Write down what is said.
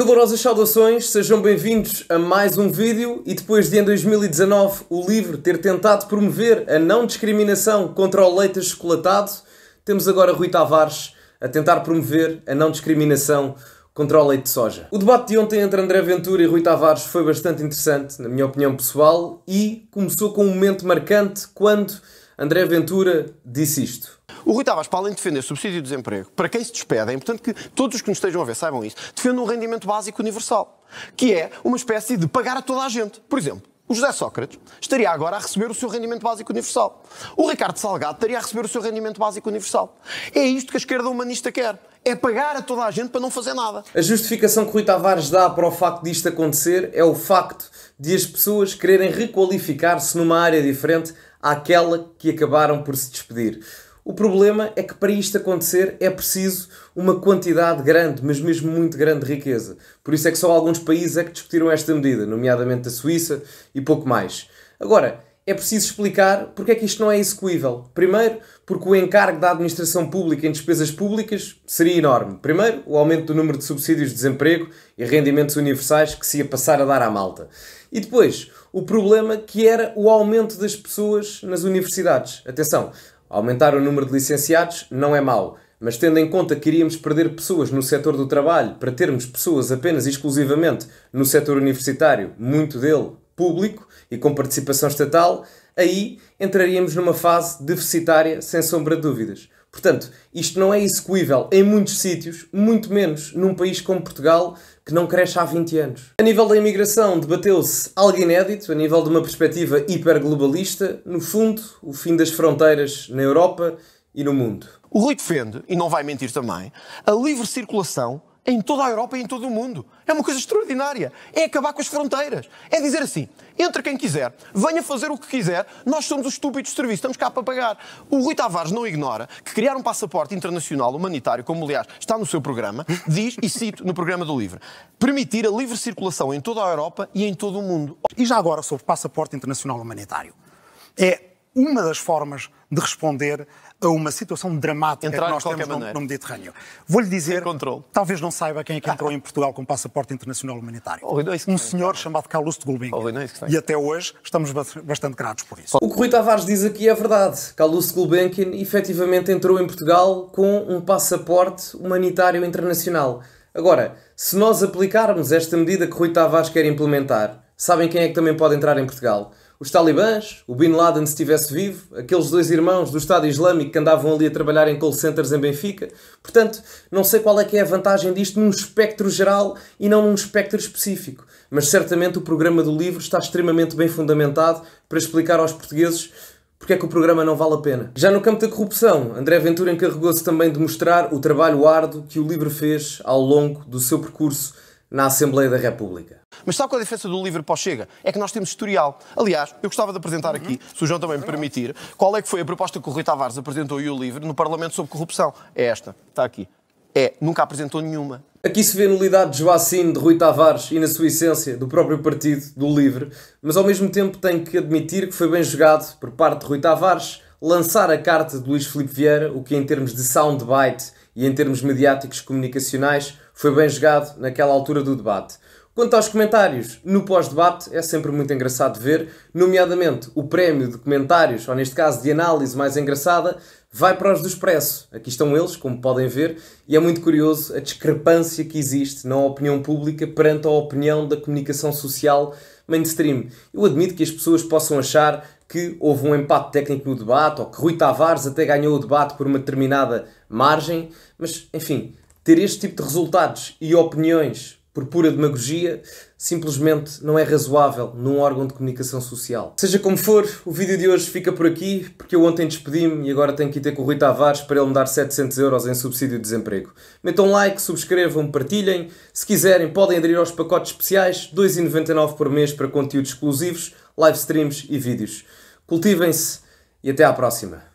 Calorosas saudações, sejam bem-vindos a mais um vídeo e depois de em 2019 o LIVRE ter tentado promover a não discriminação contra o leite achocolatado, temos agora Rui Tavares a tentar promover a não discriminação contra o leite de soja. O debate de ontem entre André Ventura e Rui Tavares foi bastante interessante, na minha opinião pessoal, e começou com um momento marcante quando André Ventura disse isto. O Rui Tavares, para além de defender subsídio de desemprego, para quem se despede, é importante que todos os que nos estejam a ver saibam isso, defende um rendimento básico universal, que é uma espécie de pagar a toda a gente. Por exemplo, o José Sócrates estaria agora a receber o seu rendimento básico universal. O Ricardo Salgado estaria a receber o seu rendimento básico universal. É isto que a esquerda humanista quer. É pagar a toda a gente para não fazer nada. A justificação que Rui Tavares dá para o facto disto acontecer é o facto de as pessoas quererem requalificar-se numa área diferente àquela que acabaram por se despedir. O problema é que para isto acontecer é preciso uma quantidade grande, mas mesmo muito grande de riqueza. Por isso é que só alguns países é que discutiram esta medida, nomeadamente a Suíça e pouco mais. Agora, é preciso explicar porque é que isto não é execuível. Primeiro, porque o encargo da administração pública em despesas públicas seria enorme. Primeiro, o aumento do número de subsídios de desemprego e rendimentos universais que se ia passar a dar à malta. E depois, o problema que era o aumento das pessoas nas universidades. Atenção, Aumentar o número de licenciados não é mau, mas tendo em conta que iríamos perder pessoas no setor do trabalho para termos pessoas apenas e exclusivamente no setor universitário, muito dele público e com participação estatal, aí entraríamos numa fase deficitária, sem sombra de dúvidas. Portanto, isto não é execuível em muitos sítios, muito menos num país como Portugal, que não cresce há 20 anos. A nível da imigração, debateu-se algo inédito, a nível de uma perspectiva hiperglobalista, no fundo, o fim das fronteiras na Europa e no mundo. O Rui defende, e não vai mentir também, a livre circulação em toda a Europa e em todo o mundo. É uma coisa extraordinária. É acabar com as fronteiras. É dizer assim: entre quem quiser, venha fazer o que quiser, nós somos os estúpidos de serviço, estamos cá para pagar. O Rui Tavares não ignora que criar um passaporte internacional humanitário, como aliás está no seu programa, diz, e cito no programa do Livre, permitir a livre circulação em toda a Europa e em todo o mundo. E já agora sobre passaporte internacional humanitário. É uma das formas de responder a uma situação dramática entrar que nós temos no, no, Mediterrâneo. Vou-lhe dizer, talvez não saiba quem é que entrou em Portugal com passaporte internacional humanitário. um senhor chamado Carlos de Gulbenkian. e até hoje estamos bastante gratos por isso. O que Rui Tavares diz aqui é verdade. Carlos de Gulbenkian efetivamente entrou em Portugal com um passaporte humanitário internacional. Agora, se nós aplicarmos esta medida que Rui Tavares quer implementar, Sabem quem é que também pode entrar em Portugal? Os talibãs, o Bin Laden se estivesse vivo, aqueles dois irmãos do Estado Islâmico que andavam ali a trabalhar em call centers em Benfica. Portanto, não sei qual é que é a vantagem disto num espectro geral e não num espectro específico, mas certamente o programa do livro está extremamente bem fundamentado para explicar aos portugueses porque é que o programa não vale a pena. Já no campo da corrupção, André Ventura encarregou-se também de mostrar o trabalho árduo que o livro fez ao longo do seu percurso na Assembleia da República. Mas sabe qual é a diferença do LIVRE para o Chega? É que nós temos historial. Aliás, eu gostava de apresentar aqui, se o João também me permitir, qual é que foi a proposta que o Rui Tavares apresentou e o LIVRE no Parlamento sobre corrupção. É esta, está aqui. É, nunca apresentou nenhuma. Aqui se vê nulidade de Joacim, de Rui Tavares e, na sua essência, do próprio partido, do LIVRE, mas ao mesmo tempo tenho que admitir que foi bem jogado por parte de Rui Tavares lançar a carta de Luís Filipe Vieira, o que em termos de soundbite e em termos mediáticos comunicacionais foi bem jogado naquela altura do debate. Quanto aos comentários, no pós-debate é sempre muito engraçado ver, nomeadamente o prémio de comentários, ou neste caso de análise mais engraçada, vai para os do Expresso. Aqui estão eles, como podem ver, e é muito curioso a discrepância que existe na opinião pública perante a opinião da comunicação social mainstream. Eu admito que as pessoas possam achar que houve um empate técnico no debate, ou que Rui Tavares até ganhou o debate por uma determinada margem, mas enfim, ter este tipo de resultados e opiniões por pura demagogia simplesmente não é razoável num órgão de comunicação social. Seja como for, o vídeo de hoje fica por aqui, porque eu ontem despedi-me e agora tenho que ir ter com o Rui Tavares para ele me dar 700 euros em subsídio de desemprego. Metam like, subscrevam, partilhem. Se quiserem, podem aderir aos pacotes especiais, 2,99 por mês para conteúdos exclusivos, live streams e vídeos. Cultivem-se e até à próxima.